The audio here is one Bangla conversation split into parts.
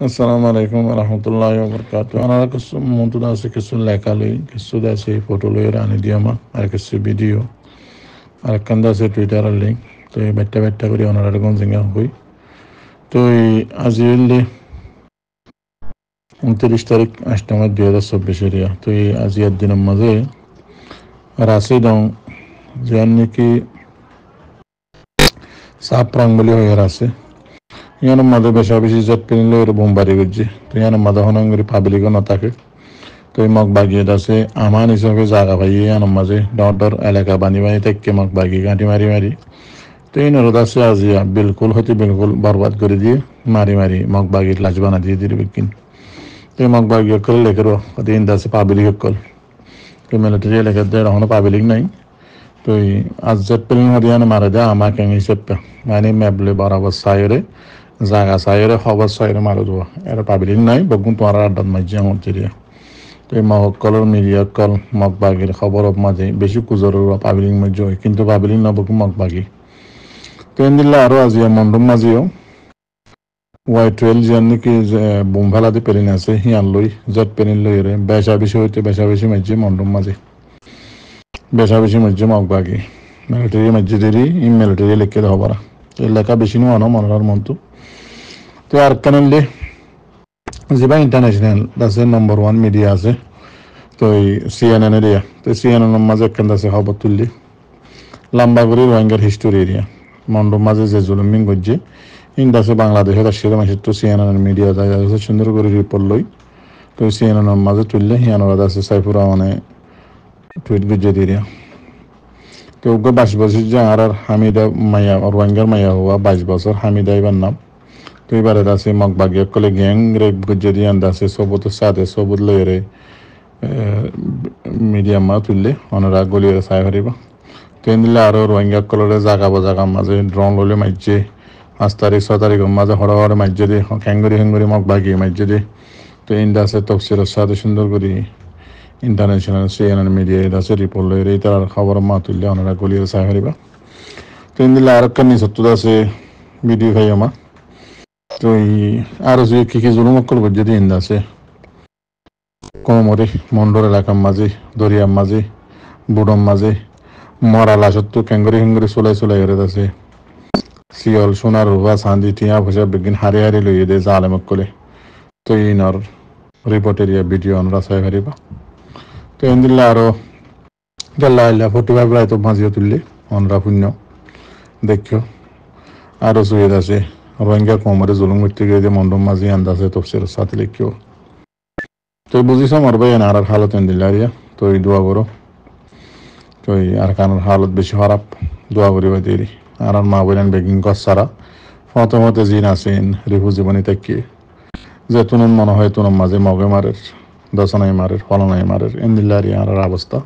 assalamu alaikum warahmatullahi wabarakatuh ana kisu muntu da su kisu laikali kisu da su foto lo ira ani diama ar kisu video আর কান্দা সে টুইটার লিঙ্ক তো এই ব্যাটটা ব্যাটটা করে ওনারা কোন সিঙ্গার হই তো এই আজিয়ালি উনত্রিশ তারিখ আষ্টমার দুই হাজার চব্বিশের ইয়া তো এই আজিয়ার দিনের মাঝে রাশি দাও যে নাকি সাপ প্রাঙ্গলি হয়ে আছে ইয়ানো মাদে বেশা বেশি জট পিনিলে ওর বোমবারি করছে তো ইয়ানো মাদা হনঙ্গরি পাবলিকও নতাকে তো মগ বাগিয়ে দাসে আমার হিসাবে জাগা পাইয়ে ইয়ানো মাঝে ডর ডর এলাকা বানি বানি থেকে মগ বাগিয়ে গাঁটি মারি মারি তো এই নরদাসে আজিয়া বিলকুল হতে বিলকুল বরবাদ করে দিয়ে মারি মারি মগ বাগির লাজ বানা দিয়ে দিলে বিকিন তো মগ বাগিয়ে করে লেখের হতে ইন্দাসে পাবলিক কল তো মিলিটারি এলাকাতে এখনো পাবলিক নাই তো আজ জট পিনিল হতে ইয়ানো মারা দেয় আমাকে হিসেবে মানে ম্যাবলে বরাবর সায়রে জাগা চাই চাইরে খবর চাইরে মারো দেবো এরা পাবিলিন নাই বগুন তোমার আড্ডাত মাঝে আমার চিড়িয়া তো এই মহকলর মিরিয়াকল মগবাগির খবর মাঝে বেশি কুজরের পাবিলিন মাঝে হয় কিন্তু পাবিলিন না বগুন মগবাগি তো এনদিল্লা আরো আজিয়া মন্ডম মাঝেও ওয়াই টুয়েলভ যে নাকি বুম ফেলাতে পেরিন আছে হিয়ান লই জট পেরিন লই রে বেসা বেশি হইতে বেসা বেশি মাঝে মন্ডম মাঝে বেসা বেশি মাঝে মগবাগি মিলিটারি মাঝে দেরি ই মিলিটারি লিখে দেওয়া এলাকা বেশি নয় মনোরার মন্ত্র They are currently জিবা ইন্টারন্যাশনাল দাসে নম্বর ওয়ান মিডিয়া আছে তো এই সিএনএন এরিয়া তো সিএনএন মাঝে একখান দাসে খবর তুললি লাম্বাগুড়ি রোহিঙ্গার হিস্টোরি এরিয়া মন্ড মাঝে যে জুলুমিং করছে ইন্দাসে বাংলাদেশে তার সেরে মাসে তো সিএনএন মিডিয়া যায় আছে সুন্দর করে রিপোর্ট লই তো সিএনএন মাঝে তুললে হিয়ানোরা দাসে সাইফুর রহমানে টুইট গুজে দিয়া তো ওকে বাইশ বছর যে আর হামিদা মাইয়া রোহিঙ্গার মাইয়া হওয়া বাইশ বছর হামিদা এবার নাম ਕਈ ਵਾਰ ਦਾ ਸੇ ਮੰਗ ਬਾਗਿਆ ਕੋਲੇ ਗੈਂਗ ਰੇਪ ਗੁਜਰੀਆਂ ਦਾ ਸੇ ਸਭ ਤੋਂ ਸਾਦੇ ਸਭ ਤੋਂ ਲੇਰੇ ਮੀਡੀਆ ਮਾ ਤੁਲੇ ਅਨਰਾ ਗੋਲੀ ਦਾ ਸਾਇ ਹਰੀਬਾ ਤੇਨ ਲਾ ਰੋ ਰੰਗਿਆ ਕੋਲੇ ਜਾਗਾ ਬਜਾਗਾ ਮਾਜੇ ਡਰੋਨ ਲੋਲੇ ਮਾਇਚੇ ਅਸਤਾਰੀ ਸਤਾਰੀ ਗੰਮਾ ਦਾ ਹੜਾ ਹੜਾ ਮਾਇਚੇ ਦੇ ਕੈਂਗਰੀ ਹੰਗਰੀ ਮੰਗ ਬਾਗਿਆ ਮਾਇਚੇ ਦੇ ਤੇਨ ਦਾ ਸੇ ਤਫਸੀਰ ਸਾਦੇ ਸੁੰਦਰ ਗੁਰੀ ਇੰਟਰਨੈਸ਼ਨਲ ਸੀਐਨਐਨ ਮੀਡੀਆ ਦਾ ਸੇ ਰਿਪੋਰਟ ਲੇ ਰਹੀ ਤਰ ਖਬਰ ਮਾ ਤੁਲੇ ਅਨਰਾ ਗੋਲੀ ਦਾ ਸਾਇ ਹਰੀਬਾ ਤੇਨ ਲਾ ਰਕਨੀ ਸਤੂ ਦਾ ਸੇ ਵੀਡੀਓ ਖਾਇਆ ਮਾ তো ওই যে কি কি জুলুম করব যদি ইন্দা আছে কমরে মন্ডর এলাকার মাঝে দরিয়ার মাঝে বুড়ম মাঝে মরা লাশত্ব ক্যাঙ্গরি হ্যাঙ্গরি চলাই চলাই হেরে আছে শিয়ল সোনার রুবা চাঁদি টিয়া পয়সা বিজ্ঞান হারে হারে লইয়ে দেয় জালেমক কলে তো ইনর রিপোর্ট এরিয়া ভিডিও অনরা চাই হারিবা তো ইন্দিল্লা আরো গেল্লা আল্লাহ ফটো ভাবলাই তো মাঝিও তুললে অনরা পুণ্য দেখিও আরো সুবিধা আছে রোহিঙ্গা কোমরে জুলুম করতে গিয়ে যে মন্ডম মাঝি আন্দাজে তফসিল সাথে লিখিও তো বুঝিস আমার ভাই আর হালত এন তো এই দোয়া করো তো আর কারণের হালত বেশি খারাপ দোয়া করিব দেরি আর মা বলেন বেগিং কর সারা ফতে ফতে জিন আসেন রিফু জীবনী থেকে যে তুন মনে হয় তুনম মাঝে মগে মারের দশনাই মারের ফলনাই মারের এন্দিল্লারিয়া আর অবস্থা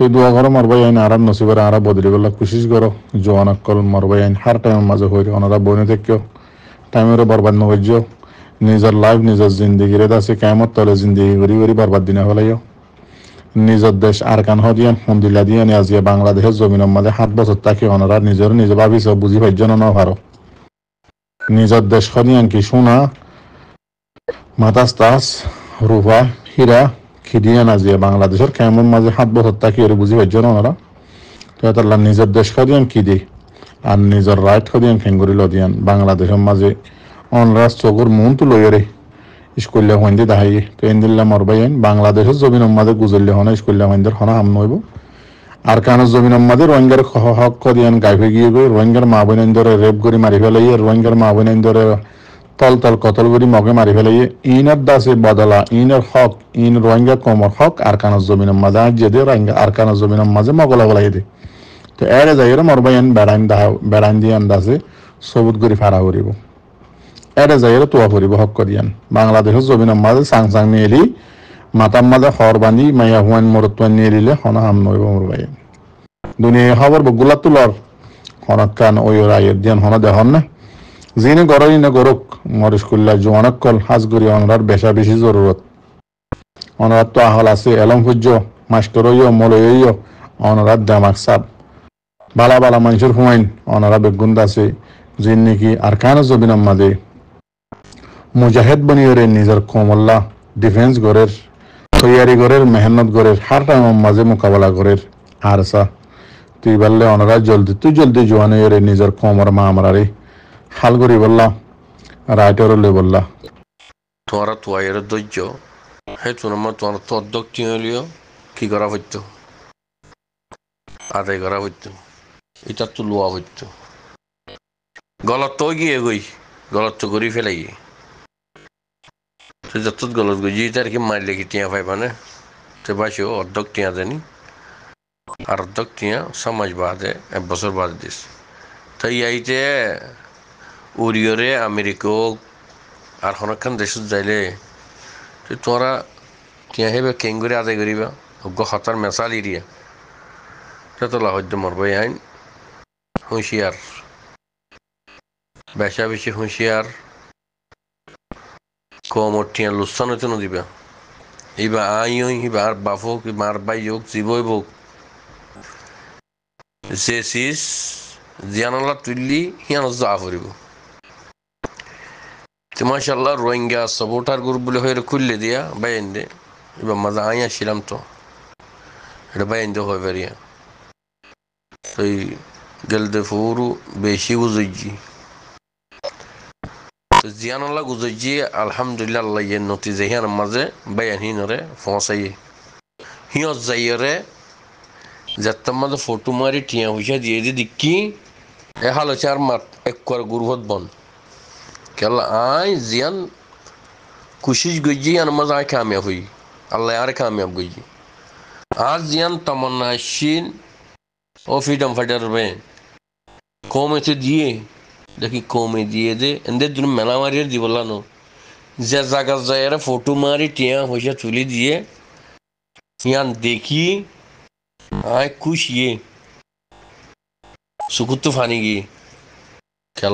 তো দোয়া করো মারবাই আইন আরাম নসিবের আরা বদলি করলা কোশিস করো জোয়ানক কল মারবাই আইন হার টাইমের মাঝে হই ওনারা বইনে থাকিও টাইমেরও বরবাদ নহৈজ্য নিজের লাইফ নিজের জিন্দগিরে আছে কেমত তলে জিন্দগি ঘুরি ঘুরি বরবাদ দিনে হলাইও নিজের দেশ আর কান হদিয়ান সন্দিলা দিয়ান আজিয়া বাংলাদেশের জমিনের মাঝে সাত বছর তাকে ওনারা নিজের নিজে ভাবিছ বুঝি পাইজ না পারো নিজের দেশ হদিয়ান কি সোনা মাতাস তাস রূপা হীরা খিদিয়া নাজিয়া বাংলাদেশের কেমন মাঝে সাত বছর থাকি এর বুঝি পাইছ না ওরা তো তাহলে নিজের দেশ কি দি আর নিজের রাইট খদিয়ান খেঙ্গুরি লদিয়ান বাংলাদেশের মাঝে অনরাজ চকুর মন তো লই রে স্কুলে দি দাহাইয়ে তো এন্দিল্লা মরবাই আইন বাংলাদেশের জমিন মাঝে গুজল্লি হনা স্কুলে হইন্দের হনা হাম নইব আর কেন জমিন মাঝে রোহিঙ্গার হক খদিয়ান গাইভে গিয়ে রোহিঙ্গার মা বোনেন্দরে রেপ করে মারি ফেলাই রোহিঙ্গার মা বোনেন্দরে তল তল কতল করি মগে মারি ফেলাইয়ে ইনার দাসে বদলা ইনার হক ইন রোহিঙ্গা কোমর হক আর কানার জমিনের মাঝে যে দিয়ে রোহিঙ্গা আর কানার জমিনের মাঝে মগলা গলাই দে তো এড়ে যাই মরবাইন বেড়াইন দাহ বেড়াইন দিয়ান আন্দাজে সবুত করে ফাড়া করিব এড়ে যাই তোয়া করিব হক করিয়ান বাংলাদেশের জমিনের মাঝে সাং সাং নিয়ে এলি মাতার মাঝে হর বানি মাইয়া হুয়াইন মরতুয়ান নিয়ে এলিলে হনা হাম নইব বাই দুনিয়া খবর বগুলা তুলর হনাত কান ওই রায়ের দিয়ান হনা দেহন না যিনি গরই না গরুক মরিস কুল্লা জোয়ানক কল হাজ করি অনরার বেশা বেশি জরুরত অনরার তো আহল আছে এলম ফুজ্য মাস্টরইও মলইও অনরার দামাক সাপ বালা বালা মানুষের হুমাইন অনরা বেগুন দাসে যিনি নাকি আর কান জবিন মাদে মুজাহেদ বনিয়রে নিজের কোমল্লা ডিফেন্স গড়ের তৈয়ারি গড়ের মেহনত গড়ের হার টাইম মাঝে মোকাবেলা গড়ের আর সা তুই বললে অনরা জলদি তুই জলদি জোয়ানে নিজের কোমর মা আমরা রে খালগুড়ি বললাম রাইটর লে বললা তোমারা তোয়াইয়ের ধৈর্য হে তোমার তোমার তোর হলিও কি করা হইতো আদায় করা হইতো এটা তো লোয়া হইতো গলত তো গিয়ে গই গলত তো করি ফেলাই তো যত গলত গই যে তার কি মারলে কি টিয়া পাইবা না তো বাসে অর্ধক টিয়া জানি আর অর্ধক টিয়া সমাজ বাদে এক বছর বাদ দিস তাই আইতে উরিয়রে আমেরিকক আর হনক্ষণ দেশত যাইলে তোরা কিয়া হেবে কেঙ্গুরে আদায় করিবা অজ্ঞ হতার মেসাল ইরিয়া যতলা হজ্য মরবে আইন হুঁশিয়ার বেশা বেশি হুঁশিয়ার কম অঠিয়া লুসানো চুনো দিবা ইবা আই ওই ইবা আর বাপ হোক ইবা বাই হোক জীবই হোক যে চিজ জিয়ানলা তুললি হিয়ান জা ফুরিব তো মাশাল্লাহ রোহিঙ্গা সাপোর্টার গ্রুপগুলো হয়ে খুললে দিয়া বাইন দে এবার মাঝে আই আসছিলাম তো এটা বাইন দে হয়ে পারিয়া ওই গেলদে ফুরু বেশি উজুজি তো জিয়ানুল্লাহ গুজুজি আলহামদুলিল্লাহ আল্লাহ ইয়ে নতি জেহিয়ার মাঝে বাইন হিনরে ফসাইয়ে হিয়ত যাইয়রে যাতে মাঝে ফটো মারি টিয়া হুইসা দিয়ে দি দিকি এ হালো চার মাত এক কর গুরুহত বন্ধ Kela आए जियन कोशिश गुजी अन मज आए कामयाब हुई अल्लाह यार कामयाब गुजी आज जियन तमन्ना शीन और फ्रीडम फाइटर में कौमें से दिए लेकिन कौमें दिए दे इंदे दिन मेला मारियर दिवला नो जैसा का जायर फोटो मारी टिया होशा चुली दिए यहाँ देखिए आए कुछ ये सुकुत तूफानी की क्या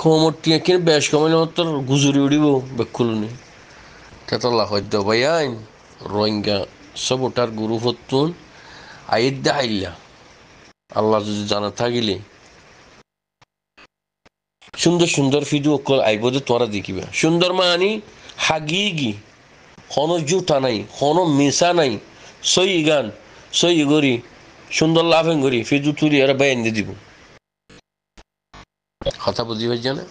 খোমটিয়াকে বেশ কমাইলে তোর গুজুরি উড়িব বেকুলনি তেতলা সদ্য বাইয়াইন রোহিঙ্গা সব ওটার গুরু হতুন আইদ্যা আইল্লা আল্লাহ যদি জানা থাকিলে সুন্দর সুন্দর ফিদু অকল আইব যে তোরা দেখিবা সুন্দর মা আনি হাগি গি হন জুটা নাই হন মেশা নাই সই গান সই গরি সুন্দর লাফেন গরি ফিদু তুলি আর বাইন দিয়ে দিব কথা বুঝিবার জানে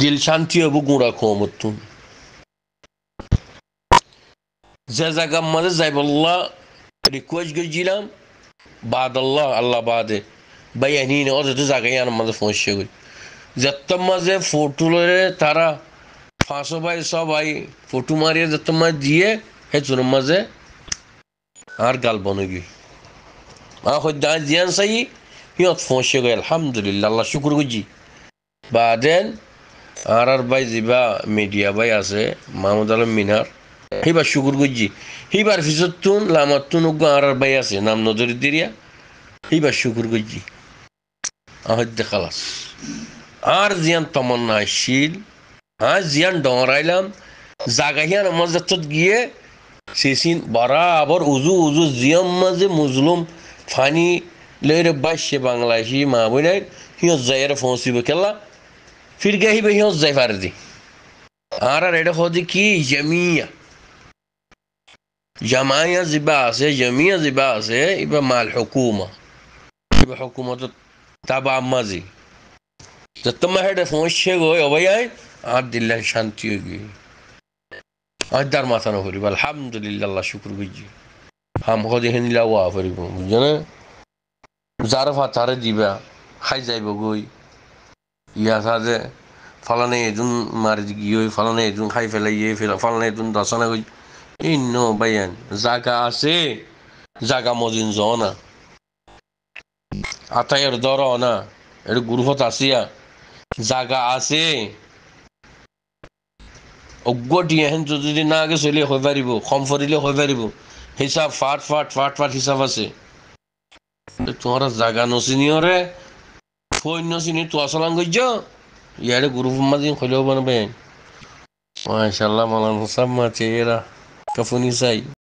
দিল শান্তি হব গুঁড়া কোমর তুন যে জায়গা মাঝে যাইবল্লা রিকোয়েস্ট করেছিলাম বাদ আল্লাহ আল্লাহ বাদে ভাই এনি ও যেতে জায়গায় আর মাঝে পৌঁছে গই যত মাঝে ফটোরে তারা ফাঁসো ভাই সবাই ফটো মারিয়ে যত মাঝে দিয়ে হে চুর মাঝে আর গাল বনে গই আর হদ্যান জিয়ান সাই ইয়ত ফোঁসে আলহামদুলিল্লাহ আল্লাহ শুকুর গুজি বা দেন আর আর ভাই যেবা মিডিয়া ভাই আছে মাহমুদ আলম মিনার সেইবার শুকুর গুজি সেইবার ফিজতুন লামাতুন উগ্র আর আর ভাই আছে নাম নজর দিয়া সেইবার শুকুর গুজি আহদ্দে খালাস আর জিয়ান তমন্না আসছিল আর জিয়ান ডরাইলাম জাগাহিয়ান আমার যাত্রত গিয়ে সেসিন বরাবর উজু উজু জিয়াম মাঝে মুজলুম ফানি لێرە باشێ بانگلاشی مابوونیت هیۆز زەیرە فۆسیبکەڵە فیرگەهی بە هیۆز زەیفەردی ئارە ڕێدە خۆدیکی جەمیە جەمایە زیباسێ جەمیە زیباسێ بە مال حکوومە بە حکوومەت تابا مەزی دەتەمە هەرە فۆن شێگۆی ئەوەیای عبدله شانتیێگوی ئە دەرماتەنە هوری بەلحەمدلیل لە شکر بجی هەم خۆدی هێنی لا وافری بوو جەنە যার ফাতারে দিবা খাই যাইব গই ইয়া সাজে ফালানে এজন মারি গিয়ে ফালানে এজন খাই ফেলাই ইয়ে ফালানে এজন দাসানা গই এই ন বাইয়ান জাগা আছে জাগা মজিন যাও না আতায়ের দর না এর গুরুহত আসিয়া জাগা আছে অজ্ঞটি এহেন যদি না আগে চলিয়ে হয়ে পাৰিব কম ফরিলে হয়ে পাৰিব হিসাব ফাট ফাট ফাট ফাট হিসাব আছে তোর জাগা নচিনি রে ফোন নচিনি তো আসলাম গজ্য ইয়ারে গুরু ফুম্মা দিন হইলেও বানবে মাশাল্লাহ মালান হোসাম মা চেয়েরা কাফুনি চাই